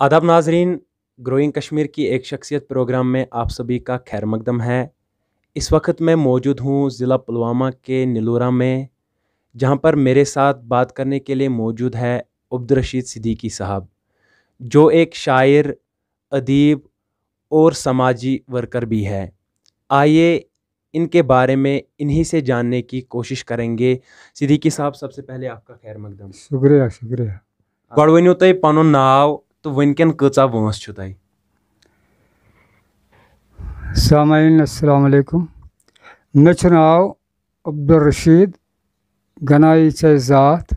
अदब नाजरीन ग्रोइंग कश्मीर की एक शख्सियत प्रोग्राम में आप सभी का खैर मकदम है इस वक्त मैं मौजूद हूँ ज़िला पुलवामा के निलोरा में जहाँ पर मेरे साथ बात करने के लिए मौजूद है अब्दुलरशीद सिद्दीकी साहब जो एक शायर अदीब और समाजी वर्कर भी है आइए इनके बारे में इन्हीं से जानने की कोशिश करेंगे सिद्दीकी साहब सबसे पहले आपका खैर मकदम शुक्रिया शुक्रिया गौड़ तुम पन नाव تہٕ وٕنکیٚن کۭژاہ وٲنٛس چھُو تۄہہِ سامعیٖن اَسَلام علیکُم مےٚ چھُ ناو عبدالرشیٖد گنایی چھِ اَسہِ زاتھ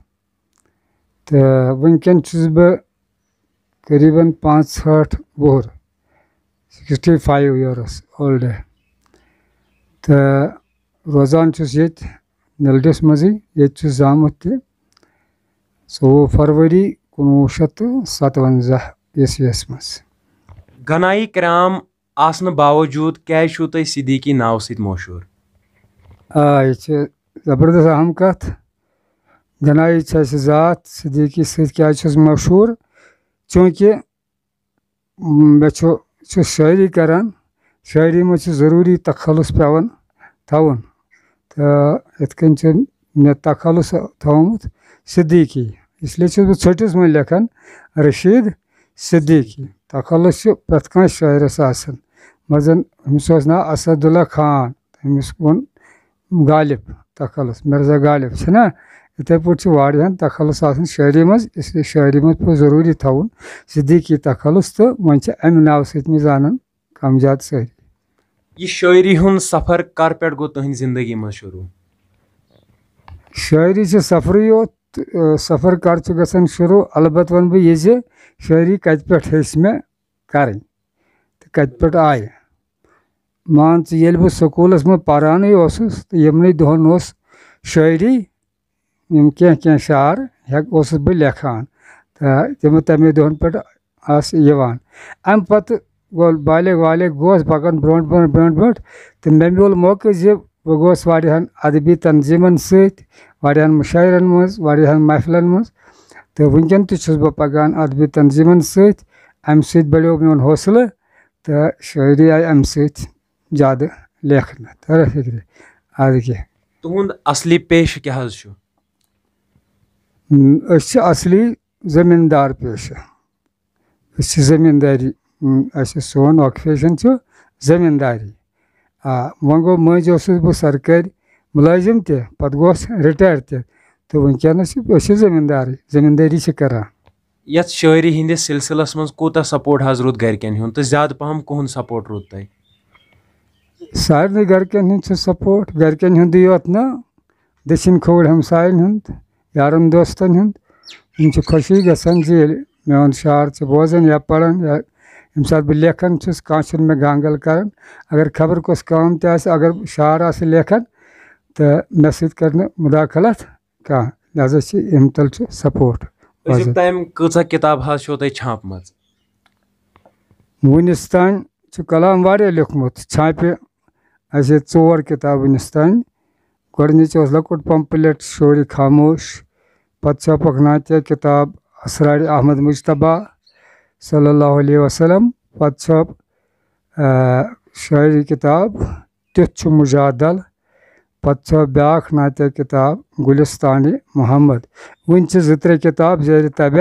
تہٕ وٕنکیٚن چھُس بہٕ قریٖبن پانٛژھ ہٲٹھ وُہُر سِکِسٹی فایِو یِیٲرٕس اولڈ تہٕ روزان چھُس ییٚتہِ نٔلڈِس منٛزٕے ییٚتہِ چھُس زامُت تہِ ژوٚوُہ فروؤری کُنہٕ وُہ شیٚتھ تہٕ سَتوَنٛزاہ عیٖسویَس منٛز گنایی کرام آسنہٕ باوجوٗد کیازِ چھُو تُہۍ صدیٖقی ناوٕ سۭتۍ مشہوٗر آ یہِ چھِ زبردست اہم کتھ گنایی چھِ اَسہِ ذات صدیٖقی سۭتۍ کیازِ چھُس مشہوٗر چوٗنٛکہِ مےٚ چھُ یہِ چھُس شٲعری کران شٲعری منٛز چھُ ضروٗری تخلُص پٮ۪وان تھاوُن تہٕ یِتھ کٔنۍ چھُ مےٚ تخلُص تھوٚومُت صدیٖقی 1933 में लेखन रशीद सिद्दीकी तखलस पथक शायर मजन हमिस ना असदुल्ला खान तमिस वन غالب تخلص مرزا غالب چھنا یتھے پٲٹھۍ چھِ واریاہن تخلص آسان شٲعری منٛز اس لیے شٲعری منٛز پیٚو ضروٗری تھاوُن صدیٖقی تخلص تہٕ وۄنۍ چھِ امہِ ناوٕ سۭتۍ مےٚ زانان کم زیادٕ سٲری یہِ شٲعری ہُنٛد سفر کر پٮ۪ٹھ گوٚو تٕہٕنٛدِ زندگی منٛز شروٗع شٲعری چھِ سفرٕے یوت सफ़र कर ग शुरू अलबत् वन बहु ये शायरी कत पे हस मे कर कत पे आय मान ये बह सकूल मे पारान तो यमन दोहन उस शायरी यम कह कह शार उस बह लेखान तम तमे दोहन पे अम पे वाले गोस पकान ब्रोट ब्रोट ब्रोट ब्रोट तो मे मिल मौके بگوس واریاہن ادبی تنظیٖمن سۭتۍ واریاہن مُشاعرن منٛز واریاہن محفلن منٛز تہٕ وٕنکیٚن تہِ چھُس بہٕ پَکان ادبی تنظیٖمن سۭتۍ اَمہِ سۭتۍ بَڑیو میون حوصلہٕ تہٕ شٲعری آیہِ اَمہِ سۭتۍ زیادٕ لیکھنہٕ ترٕ فِکرِ اَدٕ کیٛاہ تُہُنٛد اَصلی پیشہٕ کیٛاہ حظ چھُ أسۍ چھِ اَصلی زٔمیٖندار پیشہٕ أسۍ چھِ زٔمیٖندٲری اَسہِ سون آکِپیشَن چھُ زٔمیٖنداری آ وۄنۍ گوٚو مٔنٛزۍ اوسُس بہٕ سرکٲرۍ مُلٲزِم تہِ پَتہٕ گوس رِٹایَر تہِ تہٕ وٕنکیٚنَس چھِ أسۍ چھِ زٔمیٖندارٕے زٔمیٖندٲری چھِ کَران یَتھ شٲعری ہِنٛدِس سِلسِلَس منٛز کوٗتاہ سپوٹ حظ روٗد گَرِکٮ۪ن ہُنٛد تہٕ زیادٕ پَہَم کُہُنٛد سپوٹ روٗد تۄہہِ سارنٕے گَرِکٮ۪ن ہُنٛد چھُ سپوٹ گَرِکٮ۪ن ہُنٛدُے یوت نہٕ دٔچھِنۍ کھووٕرۍ ہمسایَن ہُنٛد یارَن دوستَن ہُنٛد یِم چھِ خۄشی گژھان زِ ییٚلہِ میون شعر چھِ بوزان یا پَران یا امہِ بہٕ لیکھان چھُس کانٛہہ چھُنہٕ مےٚ گانٛگل کران اگر خبر کۄس کٲم تہِ آسہِ اگر بہٕ شعر آسہٕ لیکھان تہٕ مےٚ سۭتۍ کرِ نہٕ مُداخلت کانٛہہ لہٰذا چھِ امہِ تل چھُ سپوٹ أزیُک تام کۭژاہ کِتاب حظ چھو تۄہہِ چھاپمٕژ وُنِس تانۍ چھُ کلام واریاہ لیوٚکھمُت چھاپہِ اَسہِ ژور کِتاب وُنِس تانۍ گۄڈٕنِچ ٲس لۄکُٹ پمپلیٹ شورِ خاموش پتہٕ چھاپکھ ناتیہ کِتاب اسرارِ احمد مجتبیٰ सल्लल्लाहु अलैहि वसल्लम पदसब शायरी किताब तिथ मुजादल पदसब ब्या नात किताब गुलिस्तानी मोहम्मद वन जो त्रे किताब जेर तब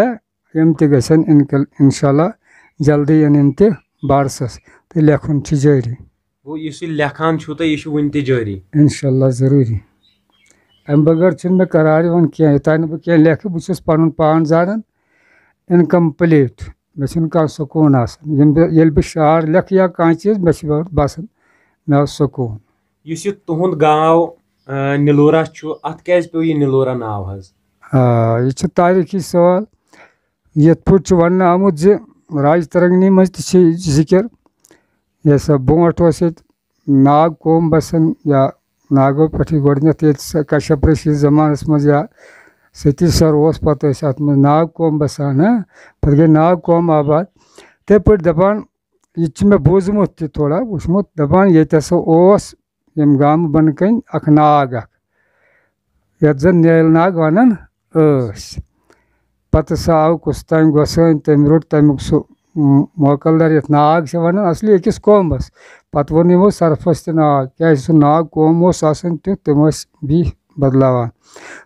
यम तन इनशा जल्दी इन यम तारसस तो लेखन जारी वो इस लेखान छु तो यह जारी इनशा जरूरी अम बगर चुन मैं करार वन कह योतान बह कह लेख बहुत पान जान इनकम्प्लीट मे कह सकून ये लख या कह चीज मे बसान मे सकून इस तुंद गाँव निलोरा अत क्या पे यह नाव हज यह तारीखी सवाल ये पे वन आमुत जि राज तरंगनी मज जिकर यह सब ब्रोट उस नाग कौम बसान या नागो पे गोडन ये कश्यप रशीद जमानस मज या सती सर्वोस पाता आत्म नाग कोम बसान पर नाग कोम आबाद ते पे दपान यह में बोझ मुत थोड़ा उसमें दबान ये ओस यम गाम बन कन अख नाग अख जन नेल नाग वन ऐस पत सा आव तम गोसान तम रोट तमुक सह मोकलदार ये नाग से वन असली अकिस कौमस पत वो सरफस नाग क्या सह नाग कौम तुत तम बी बदलवान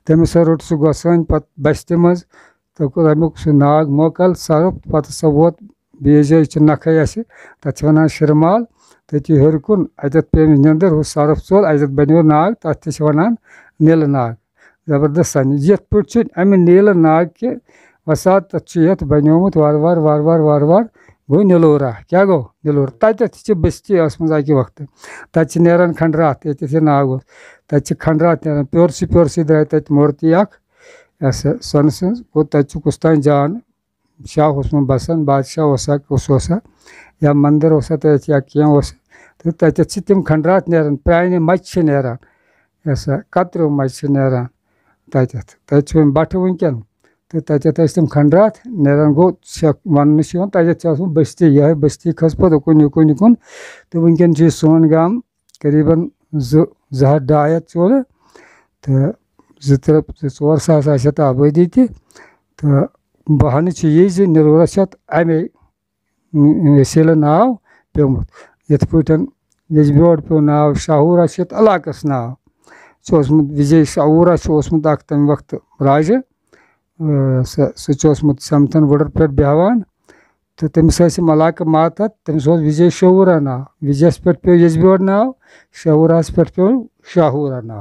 तम हिस रोट सह गई पस्ति मज तमुक तो सह नाग मोकल सरप पत् वो बेच नखे अस तथा शिरमाल ती हर कुन अत्य पे नंदर हु सरफ चोल अत बनो नाग तथा वनान नील नाग जबरदस्त सन यथ पे अमे नील नाग के वसात तथा ये बनोमुत वार वार वार वार वार वार गो नेलोरा क्या गो नलोर ताच्या बस्ती बेश्टी असं जागी वखद ताचे नेरान खंड राहते तिथे नाव तथा खंड राहते प्योरशी प्योरशी राहते त्याची मूर्ती याक ऐसे सन से को जान शाह उस बसान बादशाह ओसा या मंदिर ओसा तच या क्या ओसा तो तच चितम खंडरात ना प्रानि मच्छ नेरन ऐसा कतरो मच्छ नेरन तथा तच बठ वंकन तो तथे खंडात नरान गो वन तथे बस्ती ये बस्ती खस पे कुन कुन तो वनकन सोन गाम करीबन जो जह डाय हथ चोल तो जो ओर सास आबादी तो बहान यी जी निरोरस अमे वसील नाव पेमुत ये पे ये पे नाव शाहूरा इलाक नाव सह विजय शाहूरा तम वक्त राजा सह सम समथन वुडर पे बहवान तो तमिस मलाक मात तमिस विजय शौर ना विजयस पे पे यजबर ना शौर पे पे शाहूर ना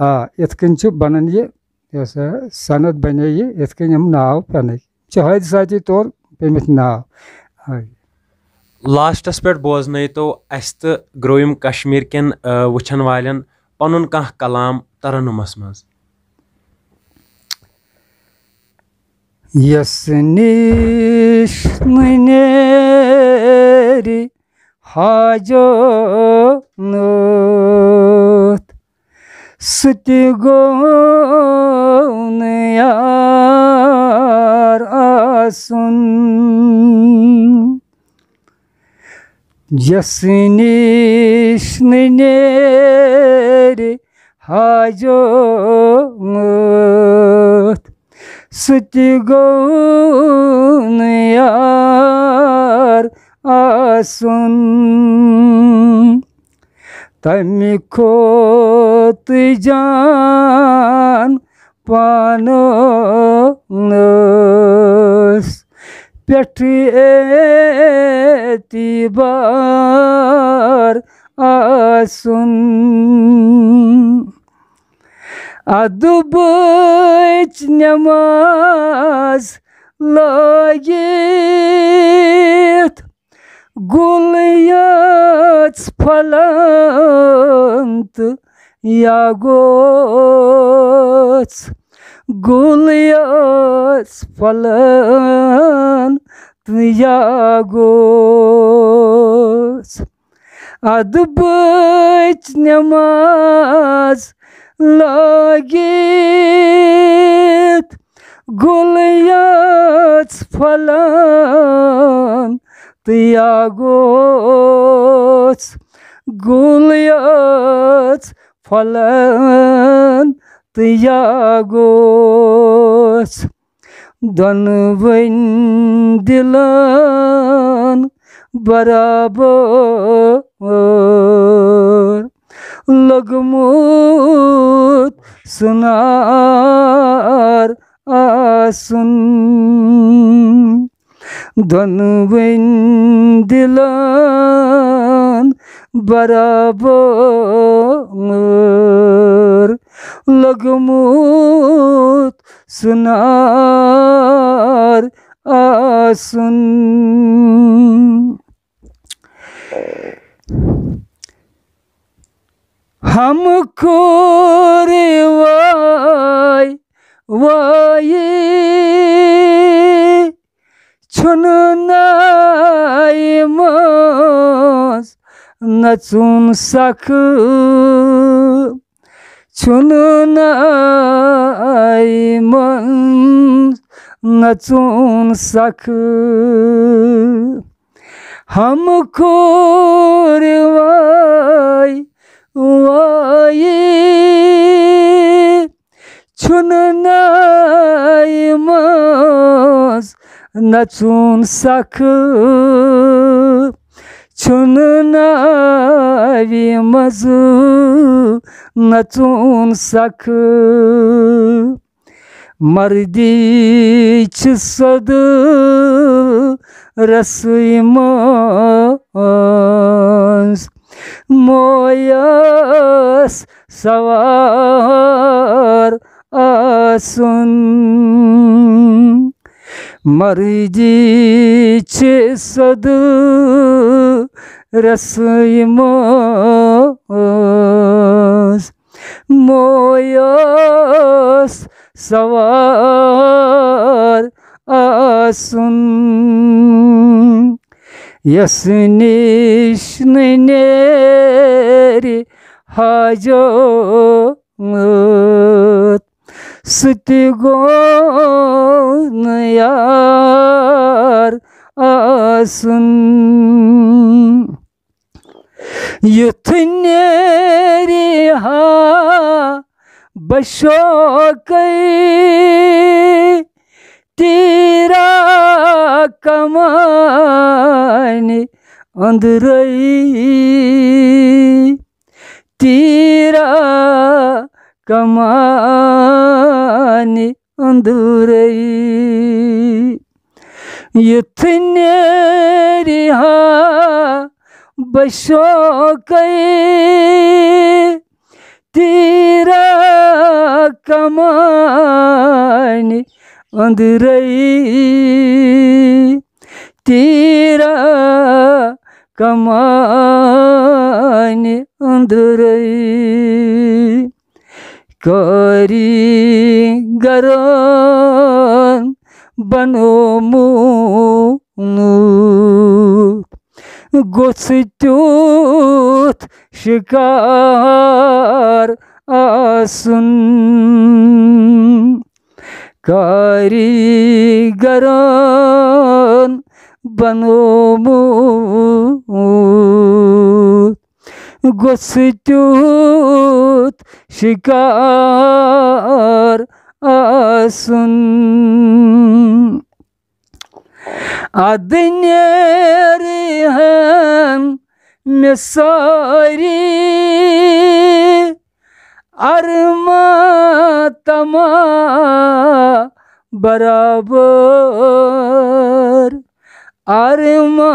आ इत बनान यह सनद बन इत ना पेन हादसा तौर पेम ना लास्टस पे बोजन तो ग्रोम कश्मीर कश्मीरक वुचन वालन पन कलाम तरनुमस मज़ Yasniş Yasnişneri hajonut Sıtıgon yar asun Yasnişneri hajonut சுச்சிகோன் யார் asun Tami koti can panonus Peti etibar asun Adı bıç namaz layit Gulyat palantı yagot Gulyat palantı yagot Adı bıç namaz Lagit Goliat falan Diyagot Goliat falan Diyagot Danvin dilan beraber लगमूत सुनार आसुन धनविंदिलान बराबर लगमूत सुनार आसुन हमको रे वाय वाये छुननाय मस न चुन सक छुननाय मन न चुन सक हमको रे वाय Vay çununaymaz naçun sakı çununaymazı naçun sakı Mardi çısadı rasıymaz Oz moyas savar asun marji çe sadı rasıymaz moyas savar asun яснишны нери хажот сытгон яр асын Yutneri ha başakay तेरा कमान अंदरई तेरा कमान अंदरई युथने रिहा बसो कई तेरा कमान अंधरई तेरा कमान अंधरई करी गरन बनो मुनु গোসচুত শিকার আসুন کاریگران بنومود گوسہٕ تیُتھ شِکار آسُن اَدٕ نیرِہَن مےٚ سٲری अरमा तमा बराबर अरमा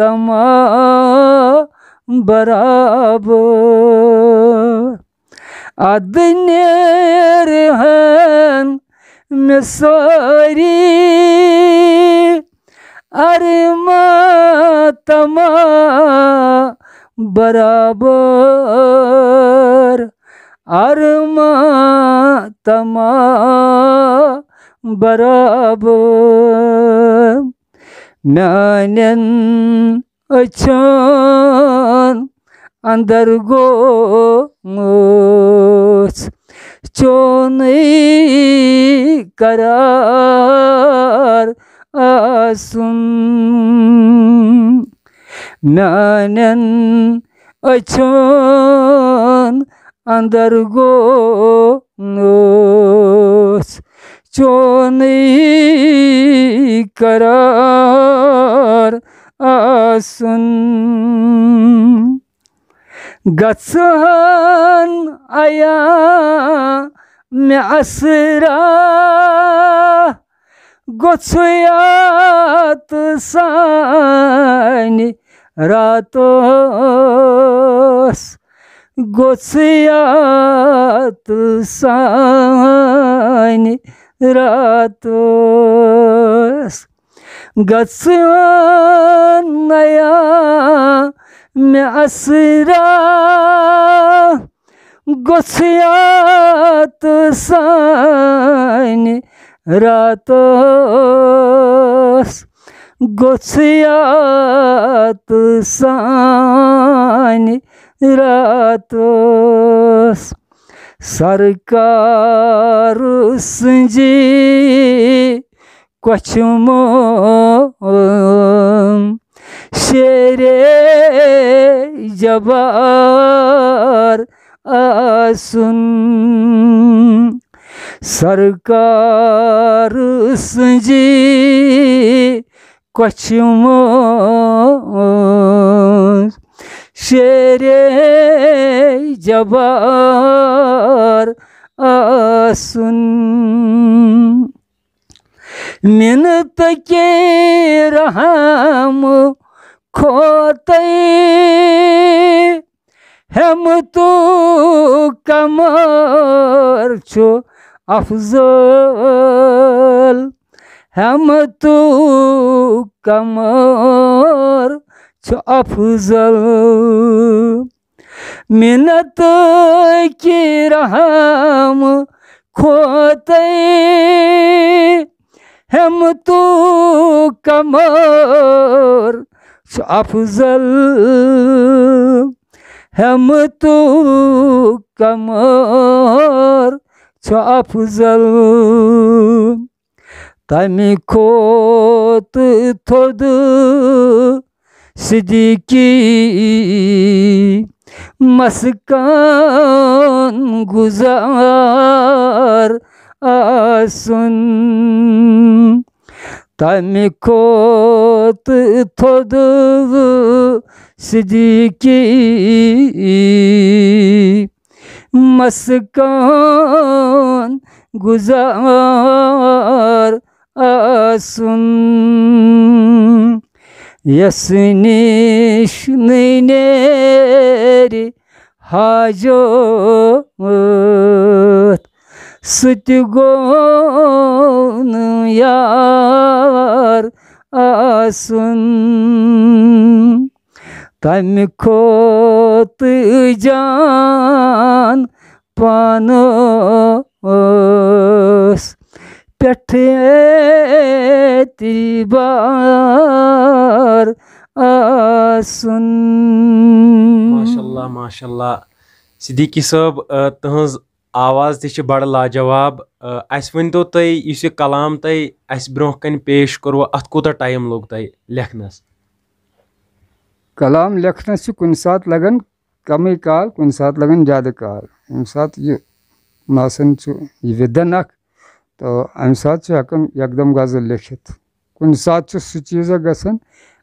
तमा बराबर अदनेर हन मिसोरी अरमा तमा बराबर arma tama beraber Nanen açan andar goç Çonay karar asun Nanen açan андаргонос чони карар асун гацан ая мясра гоцуят сани ратос गोसियात साइन रातोस गसवान नया में असरा गोसियात साइन रातोस गोसियात साइन ratos सरकार जी कुछ शेरे जबार आसुन सरकार जी कुछ şere cebar asun minat ke raham khote hem tu kamar ço afzal hem tu kamar çapıza Minnet-i kiram kote hem tu kamar afzal hem tu kamar afzal tami kot tordu Sidiki maskan guzar asun Tamikot todu sidiki maskan guzar asun Yasiniş neyneri hacot Sıdgonu yar asın Tamikot can panos Perte divan माशा माशाल्लाह माशाल्लाह सिद्दीकी साहब तहज आवाज त बड़ लाजवाब अनतो तुम यह कलम तुम ब्रोह अत कूत टाइम लोग तुम लेखनस कलम लेखनस कुछ लगन कम कल कुछ लगन ज्यादा कल यसन विदन अख तो अमे सात गजल लेखित कुछ सात सह चीज ग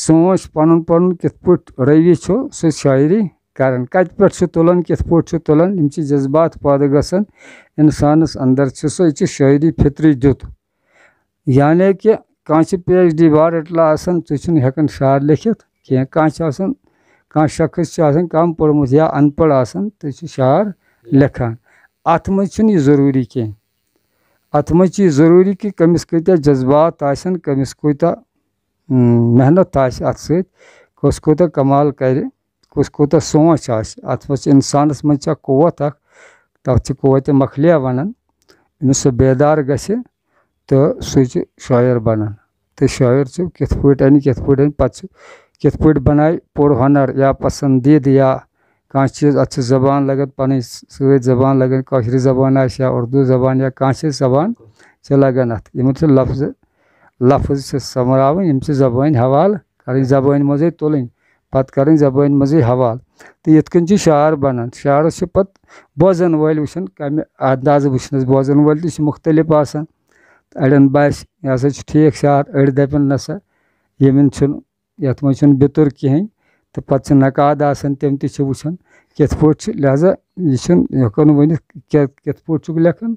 सोच पन पन कित रविश सो शायरी कर कत पे तुलान कित पे तुलान यम जज्बात पैदा ग इंसानस अंदर से सो यह शायरी फितरी दुत यानी तो कि कह पी एच डी बार अटला तुम हेकान शार लिखित कह कह शख्स कम पोमुत या अनपढ़ तो शार लखान अत मह जरूरी कह अत मह जरूरी कि कमिस कत जज्बात आमस कूत मेहनत आत कस कूत कमाल कर कस कूत सोच आंसान इंसानस मन कुवत अख तथ मखलिया वन अमिस सह बेदार ग तो सह शायर बनान तो शायर कित पे अन कित पे पट बन पुर या पसंदीद या कह चीज़ अत जबान लगन पन सबान लगन कशर जबान आर्दू जबान या कह चीज़ जबान लगन अत इन लफ्ज़ लफज से समराव जबान हवाल कर जबान मजे तुल पत् कर जबान मजे हवाल तो ये कन शार बनान शार पत् बोजन वाल वो कमे अंदाज वो बोजन वाल तो मुख्तल अड़न बस यह सा ठीक शार अड़ दपन न सा यमें यथ मन बितुर कहें तो पत् नकाद आम तुम्हें कथ पोट लिहाजा यह हूँ वन कथ पोट लेखन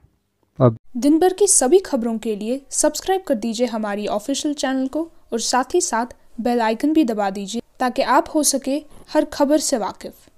अब दिन भर की सभी खबरों के लिए सब्सक्राइब कर दीजिए हमारी ऑफिशियल चैनल को और साथ ही साथ बेल आइकन भी दबा दीजिए ताकि आप हो सके हर खबर से वाकिफ़